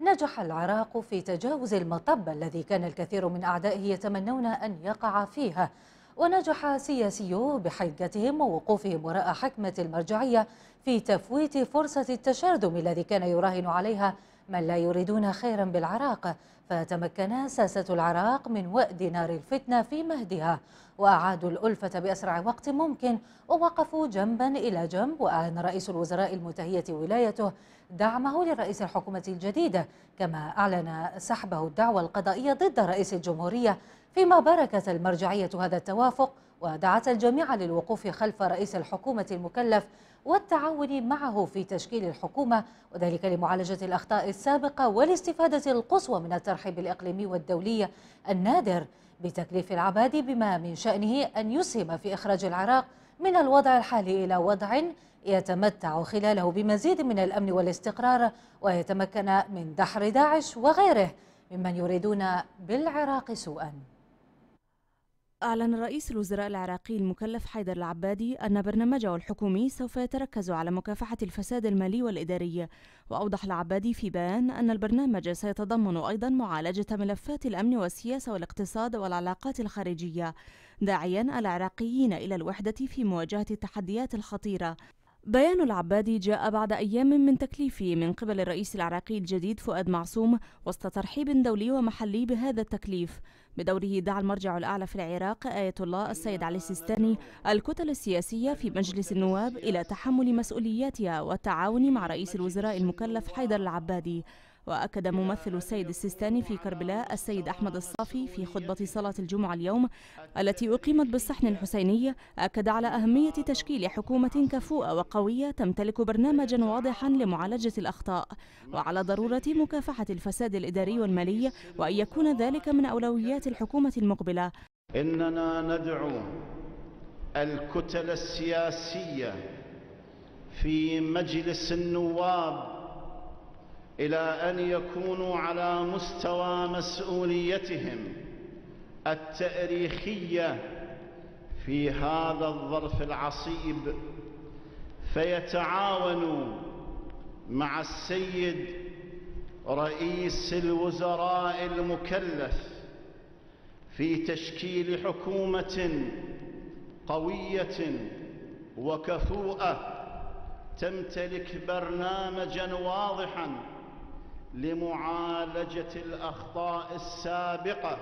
نجح العراق في تجاوز المطب الذي كان الكثير من أعدائه يتمنون أن يقع فيها ونجح سياسيوه بحجتهم ووقوفهم وراء حكمة المرجعية في تفويت فرصة التشاذم الذي كان يراهن عليها من لا يريدون خيرا بالعراق فتمكنا ساسة العراق من وأد نار الفتنة في مهدها وأعادوا الألفة بأسرع وقت ممكن ووقفوا جنبا إلى جنب وأعلن رئيس الوزراء المتهية ولايته دعمه لرئيس الحكومة الجديدة كما أعلن سحبه الدعوة القضائية ضد رئيس الجمهورية فيما باركت المرجعية هذا التوافق ودعت الجميع للوقوف خلف رئيس الحكومة المكلف والتعاون معه في تشكيل الحكومة وذلك لمعالجة الأخطاء السابقة والاستفادة القصوى من الترحيب الإقليمي والدولي النادر بتكليف العبادي بما من شأنه أن يسهم في إخراج العراق من الوضع الحالي إلى وضع يتمتع خلاله بمزيد من الأمن والاستقرار ويتمكن من دحر داعش وغيره ممن يريدون بالعراق سوءاً أعلن رئيس الوزراء العراقي المكلف حيدر العبادي أن برنامجه الحكومي سوف يتركز على مكافحة الفساد المالي والإداري، وأوضح العبادي في بيان أن البرنامج سيتضمن أيضا معالجة ملفات الأمن والسياسة والاقتصاد والعلاقات الخارجية، داعيا العراقيين إلى الوحدة في مواجهة التحديات الخطيرة، بيان العبادي جاء بعد أيام من تكليفه من قبل الرئيس العراقي الجديد فؤاد معصوم وسط ترحيب دولي ومحلي بهذا التكليف بدوره دعا المرجع الأعلى في العراق آية الله السيد علي السيستاني الكتل السياسية في مجلس النواب إلى تحمل مسؤولياتها والتعاون مع رئيس الوزراء المكلف حيدر العبادي وأكد ممثل السيد السيستاني في كربلاء السيد أحمد الصافي في خطبة صلاة الجمعة اليوم التي أقيمت بالصحن الحسيني أكد على أهمية تشكيل حكومة كفوءة وقوية تمتلك برنامجا واضحا لمعالجة الأخطاء وعلى ضرورة مكافحة الفساد الإداري والمالي وأن يكون ذلك من أولويات الحكومة المقبلة إننا ندعو الكتل السياسية في مجلس النواب إلى أن يكونوا على مستوى مسؤوليتهم التأريخية في هذا الظرف العصيب فيتعاونوا مع السيد رئيس الوزراء المكلف في تشكيل حكومة قوية وكفوءة تمتلك برنامجا واضحا لمعالجة الأخطاء السابقة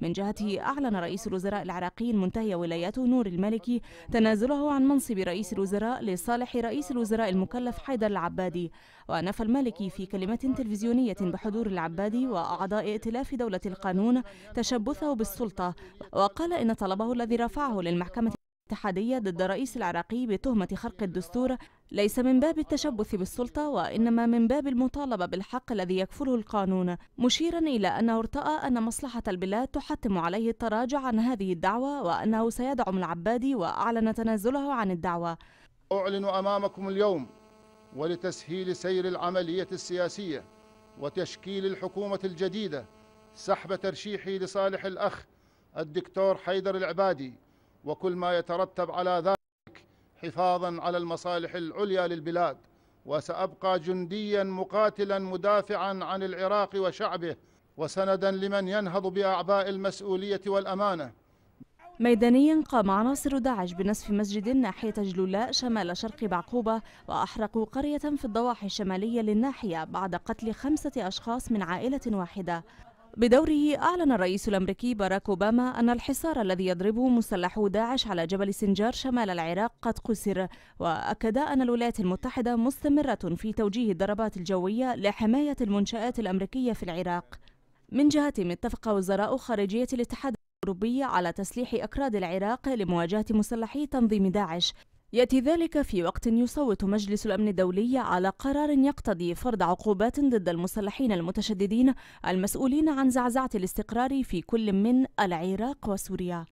من جهته أعلن رئيس الوزراء العراقي المنتهي ولايته نور المالكي تنازله عن منصب رئيس الوزراء لصالح رئيس الوزراء المكلف حيدر العبادي ونفى المالكي في كلمة تلفزيونية بحضور العبادي وأعضاء ائتلاف دولة القانون تشبثه بالسلطة وقال إن طلبه الذي رفعه للمحكمة الاتحادية ضد الرئيس العراقي بتهمة خرق الدستور ليس من باب التشبث بالسلطة وإنما من باب المطالبة بالحق الذي يكفله القانون مشيرا إلى أنه ارتأى أن مصلحة البلاد تحتم عليه التراجع عن هذه الدعوة وأنه سيدعم العبادي وأعلن تنازله عن الدعوة أعلن أمامكم اليوم ولتسهيل سير العملية السياسية وتشكيل الحكومة الجديدة سحب ترشيحي لصالح الأخ الدكتور حيدر العبادي وكل ما يترتب على ذلك حفاظا على المصالح العليا للبلاد وسأبقى جنديا مقاتلا مدافعا عن العراق وشعبه وسندا لمن ينهض بأعباء المسؤولية والأمانة ميدانيا قام عناصر داعش بنصف مسجد ناحية جلولاء شمال شرق بعقوبة وأحرقوا قرية في الضواحي الشمالية للناحية بعد قتل خمسة أشخاص من عائلة واحدة بدوره أعلن الرئيس الأمريكي باراك أوباما أن الحصار الذي يضربه مسلحو داعش على جبل سنجار شمال العراق قد قسر وأكد أن الولايات المتحدة مستمرة في توجيه الضربات الجوية لحماية المنشآت الأمريكية في العراق من جهتهم اتفق وزراء خارجية الاتحاد الأوروبي على تسليح أكراد العراق لمواجهة مسلحي تنظيم داعش يأتي ذلك في وقت يصوت مجلس الأمن الدولي على قرار يقتضي فرض عقوبات ضد المسلحين المتشددين المسؤولين عن زعزعة الاستقرار في كل من العراق وسوريا